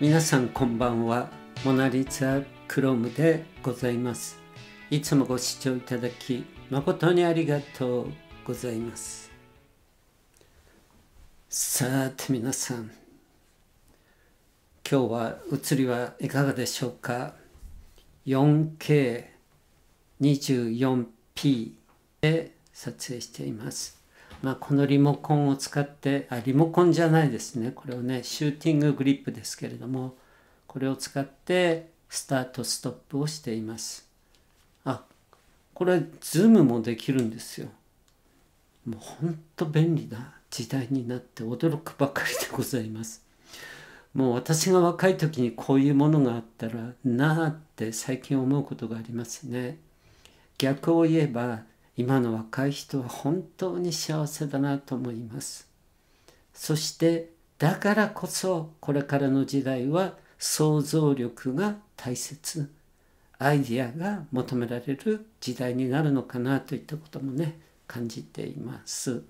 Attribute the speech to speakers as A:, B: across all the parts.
A: 皆さんこんばんはモナリザクロムでございますいつもご視聴いただき誠にありがとうございますさて皆さん今日は写りはいかがでしょうか 4K24P で撮影していますまあ、このリモコンを使ってあリモコンじゃないですねこれをねシューティンググリップですけれどもこれを使ってスタートストップをしていますあこれズームもできるんですよもうほんと便利な時代になって驚くばかりでございますもう私が若い時にこういうものがあったらなあって最近思うことがありますね逆を言えば今の若い人は本当に幸せだなと思いますそしてだからこそこれからの時代は想像力が大切アイディアが求められる時代になるのかなといったこともね感じています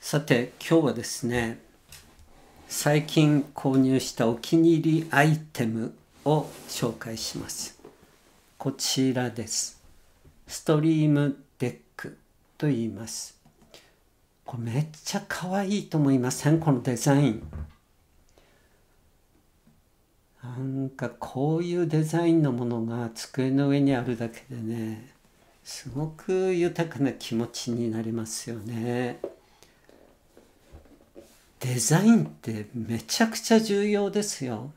A: さて今日はですね最近購入したお気に入りアイテムを紹介しますこちらですストリームデックと言いますこれめっちゃ可愛いと思いませんこのデザインなんかこういうデザインのものが机の上にあるだけでねすごく豊かな気持ちになりますよねデザインってめちゃくちゃ重要ですよ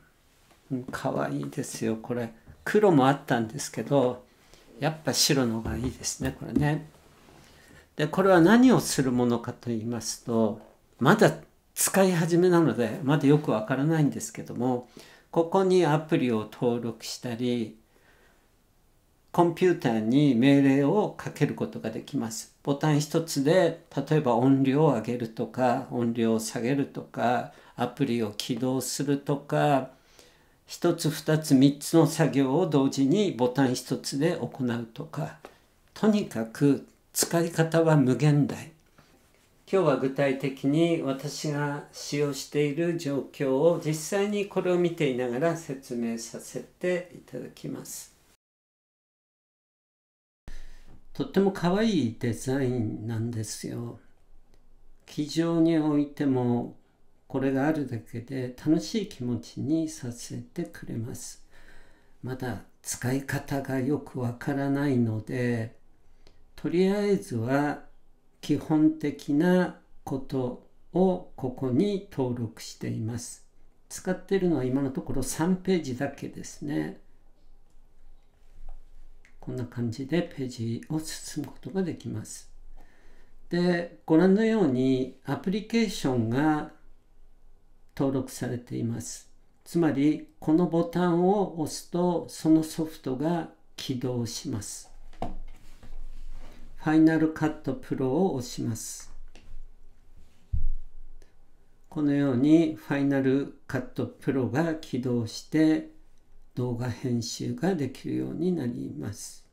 A: 可愛いですよこれ黒もあったんですけどやっぱ白の方がいいですねこれね。でこれは何をするものかと言いますとまだ使い始めなのでまだよくわからないんですけどもここにアプリを登録したりコンピューターに命令をかけることができます。ボタン一つで、例えば音量を上げるとか、音量を下げるとか、アプリを起動するとか、1つ2つ3つの作業を同時にボタン1つで行うとかとにかく使い方は無限大今日は具体的に私が使用している状況を実際にこれを見ていながら説明させていただきますとっても可愛いデザインなんですよ非常においてもこれがあるだけで楽しい気持ちにさせてくれますまだ使い方がよくわからないのでとりあえずは基本的なことをここに登録しています使っているのは今のところ3ページだけですねこんな感じでページを進むことができますでご覧のようにアプリケーションが登録されています。つまりこのボタンを押すとそのソフトが起動します。ファイナルカットプロを押します。このようにファイナルカットプロが起動して動画編集ができるようになります。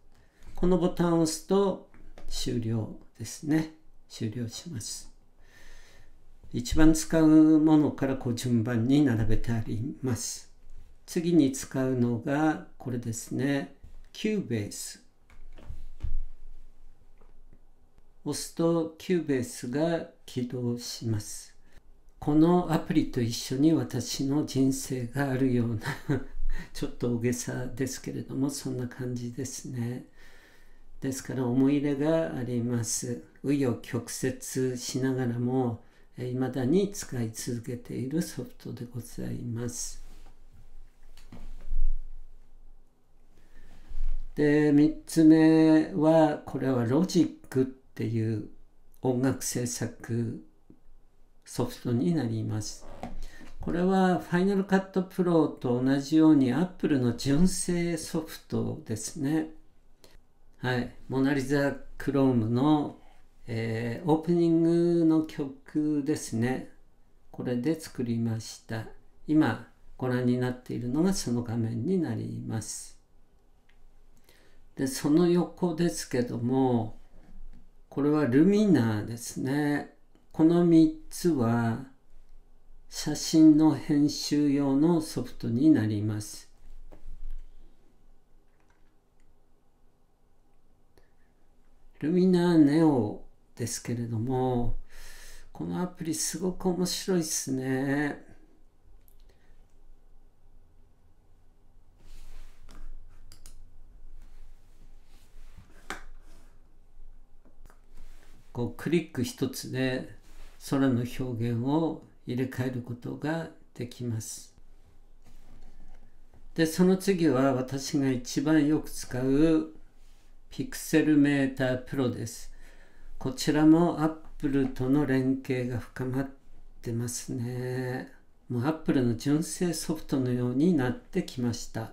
A: このボタンを押すと終了ですね。終了します。一番使うものからこう順番に並べてあります。次に使うのがこれですね。キューベース。押すとキューベースが起動します。このアプリと一緒に私の人生があるような ちょっと大げさですけれどもそんな感じですね。ですから思い入れがあります。紆余曲折しながらもいまだに使い続けているソフトでございます。で3つ目はこれはロジックっていう音楽制作ソフトになります。これはファイナルカットプロと同じように Apple の純正ソフトですね。はい。モナリザ・クロームのえー、オープニングの曲ですねこれで作りました今ご覧になっているのがその画面になりますでその横ですけどもこれはルミナーですねこの3つは写真の編集用のソフトになりますルミナーネオですけれども、このアプリすごく面白いですね。こうクリック一つで空の表現を入れ替えることができます。で、その次は私が一番よく使うピクセルメータープロです。こちらもアップルとの連携が深まってますね。もうアップルの純正ソフトのようになってきました。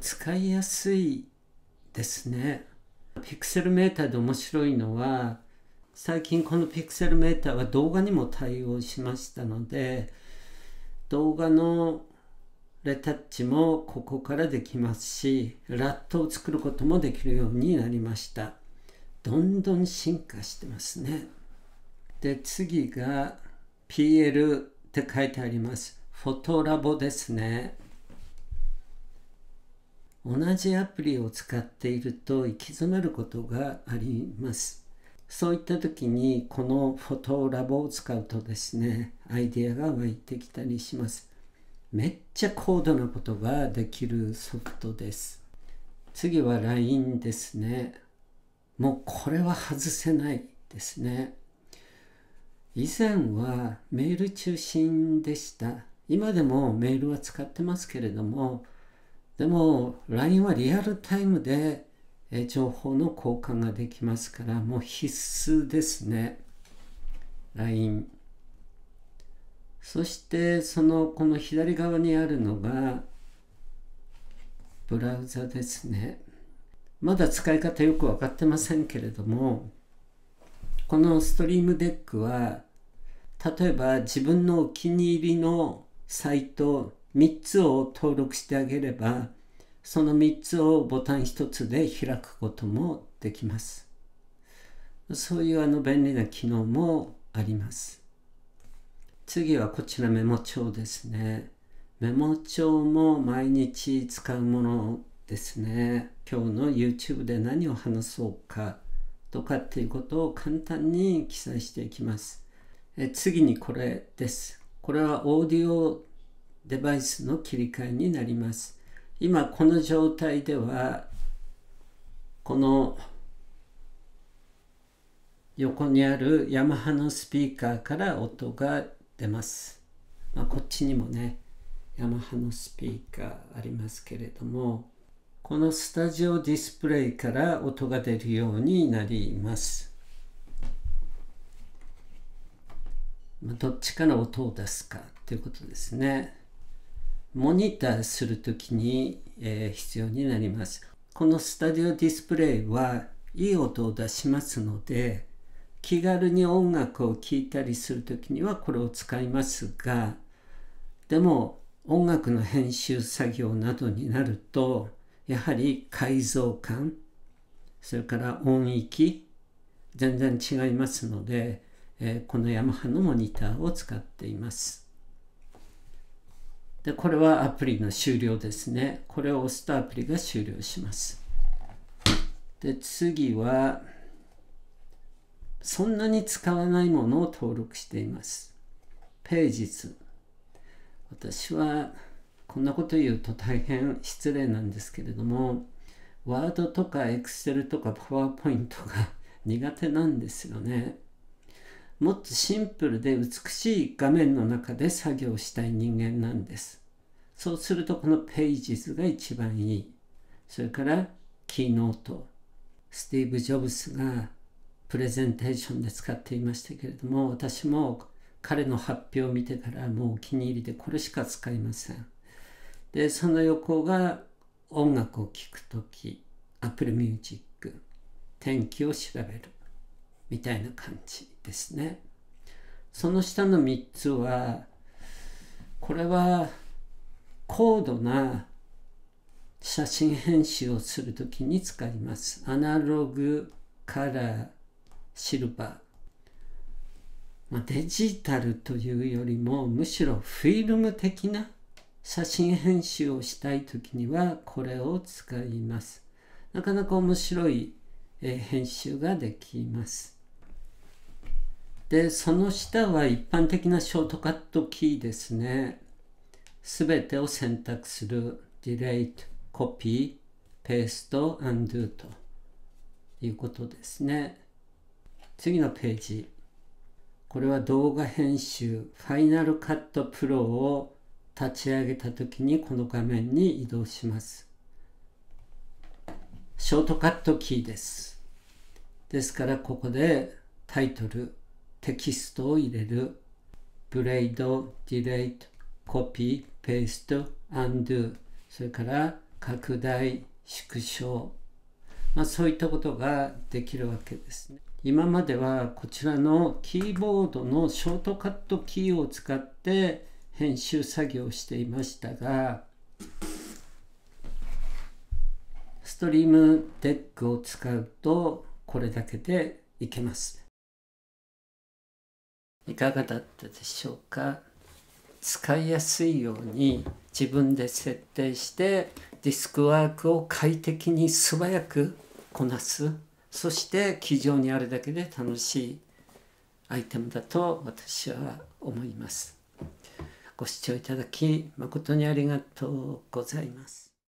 A: 使いやすいですね。ピクセルメーターで面白いのは最近このピクセルメーターは動画にも対応しましたので動画のレタッチもここからできますし、ラットを作ることもできるようになりました。どんどん進化してますね。で、次が PL って書いてあります。フォトラボですね。同じアプリを使っていると行き詰まることがあります。そういった時にこのフォトラボを使うとですねアイデアが湧いてきたりしますめっちゃ高度なことができるソフトです次は LINE ですねもうこれは外せないですね以前はメール中心でした今でもメールは使ってますけれどもでも LINE はリアルタイムでえ情報の交換ができますからもう必須ですね LINE そしてそのこの左側にあるのがブラウザですねまだ使い方よく分かってませんけれどもこのストリームデックは例えば自分のお気に入りのサイト3つを登録してあげればその3つをボタン1つで開くこともできます。そういうあの便利な機能もあります。次はこちらメモ帳ですね。メモ帳も毎日使うものですね。今日の YouTube で何を話そうかとかっていうことを簡単に記載していきます。え次にこれです。これはオーディオデバイスの切り替えになります。今この状態ではこの横にあるヤマハのスピーカーから音が出ます、まあ、こっちにもねヤマハのスピーカーありますけれどもこのスタジオディスプレイから音が出るようになります、まあ、どっちから音を出すかということですね。モニターするときに、えー、必要になります。このスタジオディスプレイはいい音を出しますので気軽に音楽を聴いたりするときにはこれを使いますがでも音楽の編集作業などになるとやはり改造感それから音域全然違いますので、えー、このヤマハのモニターを使っています。で、これはアプリの終了ですね。これを押すとアプリが終了します。で、次は、そんなに使わないものを登録しています。ページ図。私は、こんなこと言うと大変失礼なんですけれども、ワードとかエクセルとかパワーポイントが苦手なんですよね。もっとシンプルで美しい画面の中で作業したい人間なんです。そうするとこのページズが一番いい。それからキーノート。スティーブ・ジョブスがプレゼンテーションで使っていましたけれども私も彼の発表を見てからもうお気に入りでこれしか使いません。でその横が音楽を聴く時 Apple Music 天気を調べるみたいな感じ。ですね。その下の3つはこれは高度な写真編集をするときに使います。アナログ、カラー、シルバー。まあ、デジタルというよりもむしろフィルム的な写真編集をしたいときにはこれを使います。なかなか面白い、え編集ができます。でその下は一般的なショートカットキーですねすべてを選択する Delete、Copy、Paste、Undo ということですね次のページこれは動画編集 Final Cut Pro を立ち上げた時にこの画面に移動しますショートカットキーですですからここでタイトルテキストを入れる。ブレイド、ディレイト、コピー、ペースト、アンドゥ。それから拡大、縮小。まあ、そういったことができるわけですね。今まではこちらのキーボードのショートカットキーを使って編集作業をしていましたが、ストリームデックを使うとこれだけでいけます。いかがだったでしょうか使いやすいように自分で設定してディスクワークを快適に素早くこなすそして机上にあるだけで楽しいアイテムだと私は思いますご視聴いただき誠にありがとうございます